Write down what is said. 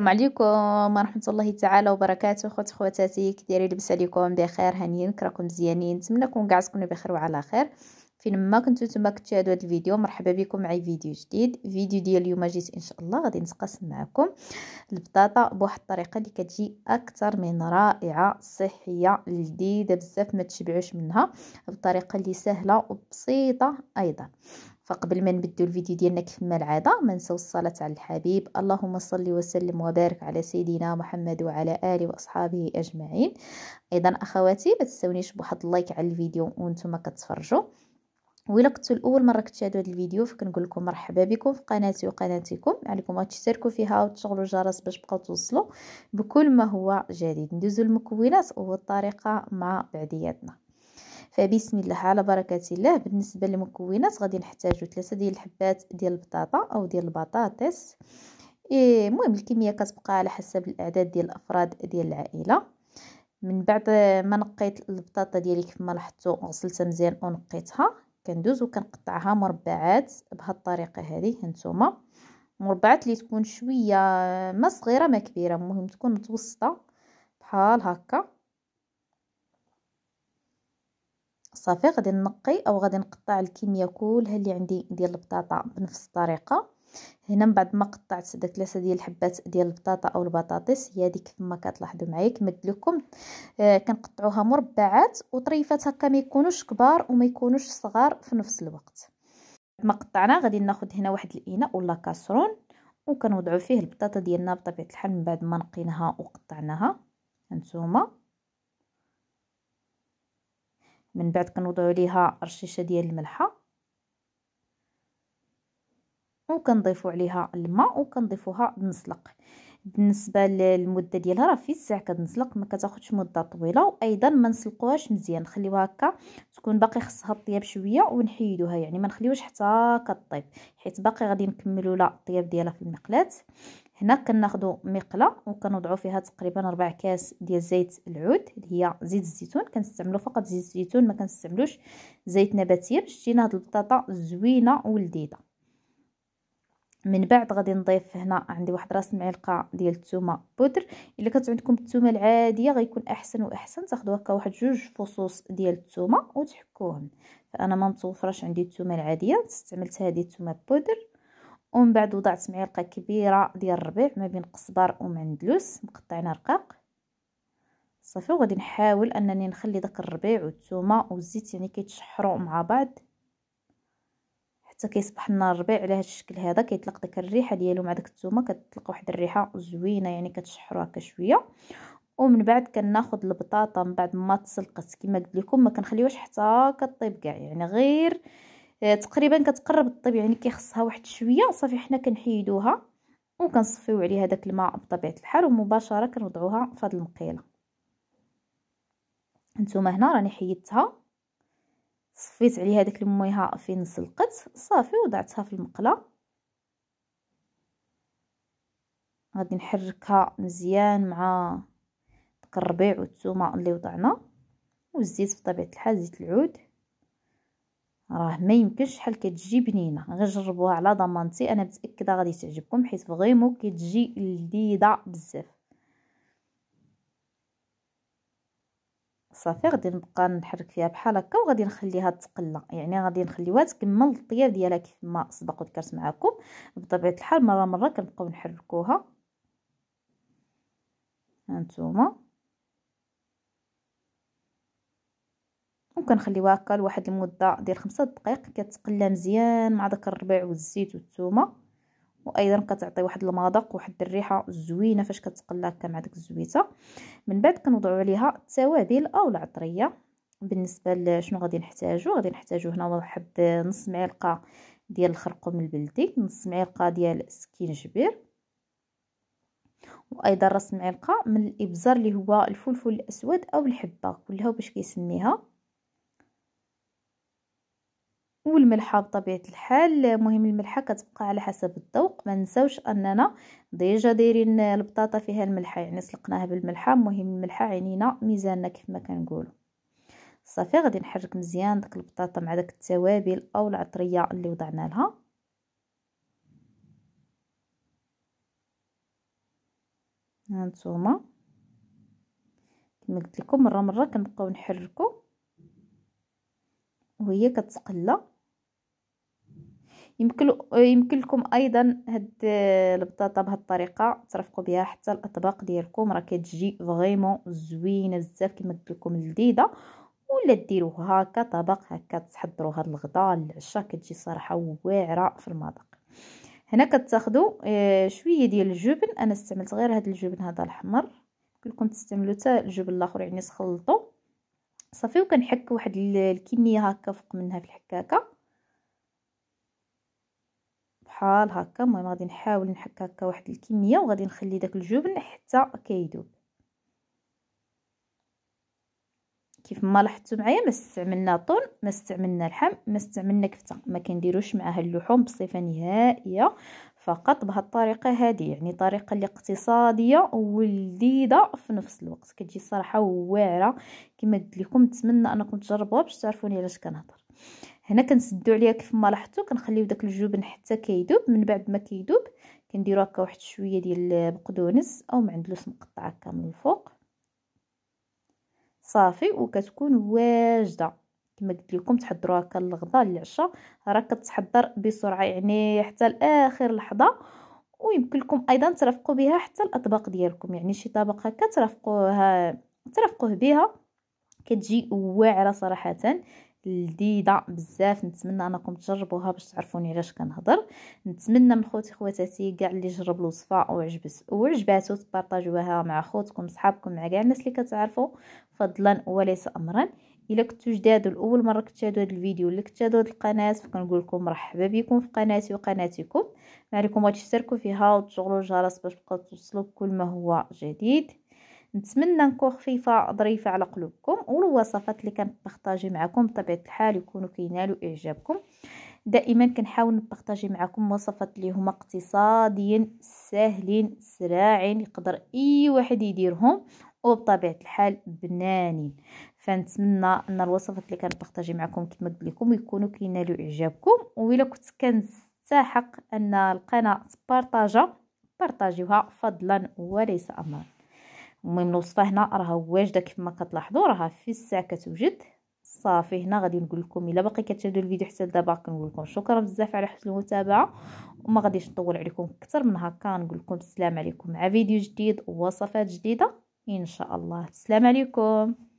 السلام عليكم ورحمة الله تعالى وبركاته خوت خواتاتي كديري لبس عليكم بخير هانيين كراكم مزيانين نتمنى كون كاع تكونوا بخير وعلى خير فين ما كنتو نتوما كتشاهدوا هذا الفيديو مرحبا بكم معي فيديو جديد فيديو ديال اليوم جيت ان شاء الله غادي نتقاسم معكم البطاطا بواحد الطريقه اللي كتجي اكثر من رائعه صحيه لذيذه بزاف ما تشبعوش منها بطريقه اللي سهله وبسيطه ايضا فقبل ما نبدو الفيديو ديالنا كما العاده ما نساو الصلاه على الحبيب اللهم صل وسلم وبارك على سيدنا محمد وعلى اله واصحابه اجمعين ايضا اخواتي ما تنساونيش بواحد اللايك على الفيديو وانتم كتفرجوا ولا كنتو الاول مره كتشاهدوا هذا الفيديو فكنقول لكم مرحبا بكم في قناتي وقناتكم عليكم تشتركوا فيها وتشغلوا الجرس باش تبقاو توصلوا بكل ما هو جديد ندوزوا المكونات والطريقه مع بعدياتنا فبسم الله على بركة الله بالنسبة للمكونات غادي نحتاجو ثلاثة ديال الحبات ديال البطاطا أو ديال البطاطس المهم إيه الكمية كتبقى على حسب الأعداد ديال الأفراد ديال العائلة من بعد ما نقيت البطاطا ديالي كيف ما لاحظتوا غسلتها مزيان ونقيتها كندوز وكنقطعها مربعات بهاد الطريقه هذه هانتوما مربعات اللي تكون شويه ما صغيره ما كبيره المهم تكون متوسطه بحال هكا صافي غادي نقي او غادي نقطع الكميه كلها اللي عندي ديال البطاطا بنفس الطريقه هنا من بعد ما قطعت داك ثلاثه ديال الحبات ديال البطاطا او البطاطس هي هذيك كما كتلاحظوا معايا كما قلت لكم آه كنقطعوها مربعات وطريفات هكا ما يكونوش كبار وما يكونوش صغار في نفس الوقت ما قطعنا غادي ناخذ هنا واحد الاناء ولا كاسرون وكنوضعوا فيه البطاطا ديالنا بطبيعه الحال من بعد ما نقيناها وقطعناها هانتوما من بعد كنوضعو عليها رشيشه ديال الملحه وكنضيفوا عليها الماء وكنضيفوها نسلق بالنسبه للمده ديالها راه في الساعه كتنسلق ما كتاخذش مده طويله وايضا ما نسلقوهاش مزيان نخليوها هكا تكون باقي خصها طياب شويه ونحيدوها يعني ما نخليوهاش حتى كطيب حيت باقي غادي نكملوا لا الطياب ديالها في المقلاه هنا كناخدو مقله وكنوضعو فيها تقريبا ربع كاس ديال زيت العود اللي هي زيت الزيتون كنستعملو فقط زيت الزيتون ما كنستعملوش زيت نباتي باش تجينا هاد البطاطا زوينه ولذيذه من بعد غادي نضيف هنا عندي واحد راس معلقه ديال الثومه بودر الا كانت عندكم الثومه العاديه غيكون احسن واحسن تاخذوا هكا واحد جوج فصوص ديال الثومه وتحكوهم فانا ما متوفرش عندي الثومه العاديه استعملت هذه الثومه بودر ومن بعد وضعت معلقه كبيره ديال الربيع ما بين قزبر ومندلوس مقطعين رقاق صافي وغادي نحاول انني نخلي داك الربيع والثومه والزيت يعني كيتشحروا مع بعض حتى كيصبح لنا الربيع على هذا الشكل هذا كيطلق داك الريحه ديالو مع داك الثومه كتطلق واحد الريحه زوينه يعني كتشحروا هكا شويه ومن بعد كناخذ البطاطا من بعد ما تسلقت كما قلت لكم ما كنخليوهاش حتى كطيب كاع يعني غير آه، تقريبا كتقرب الطيب يعني كيخصها واحد شويه صافي حنا كنحيدوها وكنصفيو عليها داك الماء بطبيعه الحال ومباشره كنوضعوها في هاد المقيله هانتوما هنا راني حيدتها صفيت عليها داك الميه فين سلقت صافي وضعتها في المقله غادي نحركها مزيان مع داك الربيع والثومه اللي وضعنا والزيت بطبيعه الحال زيت العود راه ما يمكنش شحال كتجي بنينه غير جربوها على ضمانتي انا متاكده غادي تعجبكم حيت فريمون كتجي لذيذه بزاف صافي غادي نبقى نحرك فيها بحال هكا وغادي نخليها تقلى يعني غادي نخليوها تكمل الطياب ديالها كيف ما سبق وذكرت معكم بطبيعه الحال مره مره كنبقاو نحركوها هانتوما وكنخليوها هكا لواحد المده ديال خمسة دقائق كتقلى مزيان مع داك الربيع والزيت والثومه وايضا كتعطي واحد المذاق واحد الريحه زوينه فاش كتقلى هكا مع داك الزويته من بعد كنوضعوا عليها التوابل او العطريه بالنسبه لشنو غادي نحتاجو غادي نحتاجو هنا واحد نص معلقه ديال الخرقوم البلدي نص معلقه ديال السكينجبير وايضا راس معلقه من الابزار اللي هو الفلفل الاسود او الحبه كلها باش كيسميها والملحه بطبيعه الحال مهم الملحه كتبقى على حسب الذوق ما نساوش اننا ديجا دايرين البطاطا فيها الملحه يعني سلقناها بالملحه مهم الملحه عينينا ميزاننا كيف ما كنقولوا صافي غادي نحرك مزيان داك البطاطا مع داك التوابل او العطريه اللي وضعنا لها هانتوما كما قلت لكم مره مره كنبقاو نحركو وهي كتقلى يمكن يمكن لكم ايضا هاد آه، البطاطا بهاد الطريقه ترفقوا بها حتى الاطباق ديالكم راه كتجي فريمون زوينه بزاف كما قلت لكم لذيذه ولا ديروها هكا طبق هكا تحضروا هاد الغدا العشاء كتجي صراحه واعره في المذاق هنا كتاخذوا آه، شويه ديال الجبن انا استعملت غير هاد الجبن هذا الاحمر كلكم تستعملوا حتى الجبن الاخر يعني تخلطوا صافي وكنحك واحد الكميه هكا فوق منها في الحكاكه بحال هكا المهم غادي نحاول نحك هكا واحد الكميه وغادي نخلي داك الجبن حتى كيذوب كيف ما لاحظتوا معايا ما استعملنا طون ما استعملنا لحم ما استعملنا كفته ما كنديروش معها اللحوم بصفه نهائيه فقط بهذه الطريقه هذه يعني طريقه اللي اقتصاديه ولذيذه في نفس الوقت كتجي صراحه واعره كما قلت لكم نتمنى انكم تجربوها باش تعرفوني علاش كنهضر هنا كنسدو عليها كيف ما لاحظتوا كنخليو داك الجبن حتى كيذوب من بعد ما كيذوب كنديرو هكا واحد شويه ديال البقدونس او معندلوس مقطع هكا من الفوق صافي وكتكون واجده كما قلت لكم تحضروها هكا للغدا للعشاء راه كتحضر بسرعه يعني حتى لاخر لحظه ويمكن لكم ايضا ترافقوا بها حتى الاطباق ديالكم يعني شي طبق هكا ترافقوها ترافقوه بها كتجي واعره صراحه لذيذه بزاف نتمنى انكم تجربوها باش تعرفوني علاش كنهضر نتمنى من خوتي خواتاتي كاع اللي جرب الوصفه وعجبس وعجباتو تبارطاجوها مع خوتكم صحابكم مع كاع الناس اللي كتعرفوا فضلا وليس امرا الا كنتو جداد الاول مره كتشاهدوا هذا الفيديو ولا كتشاهدوا هذه القناه فكنقول لكم مرحبا بكم في قناتي وقناتكم ما عليكم تشتركوا فيها وتشغلوا الجرس باش تبقاو توصلوا بكل ما هو جديد نتمنى نكون خفيفه ظريفه على قلوبكم والوصفات اللي كنبارطاجي معكم بطبيعه الحال يكونوا كينالوا اعجابكم دائما كنحاول نبارطاجي معكم وصفات اللي هما اقتصاديين ساهلين سراعين يقدر اي واحد يديرهم وبطبيعه الحال بنانين فنتمنى ان الوصفات اللي كنبارطاجي معكم كما قلت لكم يكونوا كينالوا اعجابكم والا كنت كنستحق ان القناه تبارطاجا بارطاجيوها فضلا وليس امرا المهم الوصفه هنا راه واجده كيف ما كتلاحظوا راه في الساعه كتوجد صافي هنا غادي نقول لكم الا باقي كتشاهدوا الفيديو حتى لدابا كنقول لكم شكرا بزاف على حسن المتابعه وما غاديش نطول عليكم اكثر من هكا نقول لكم السلام عليكم مع فيديو جديد ووصفات جديده ان شاء الله السلام عليكم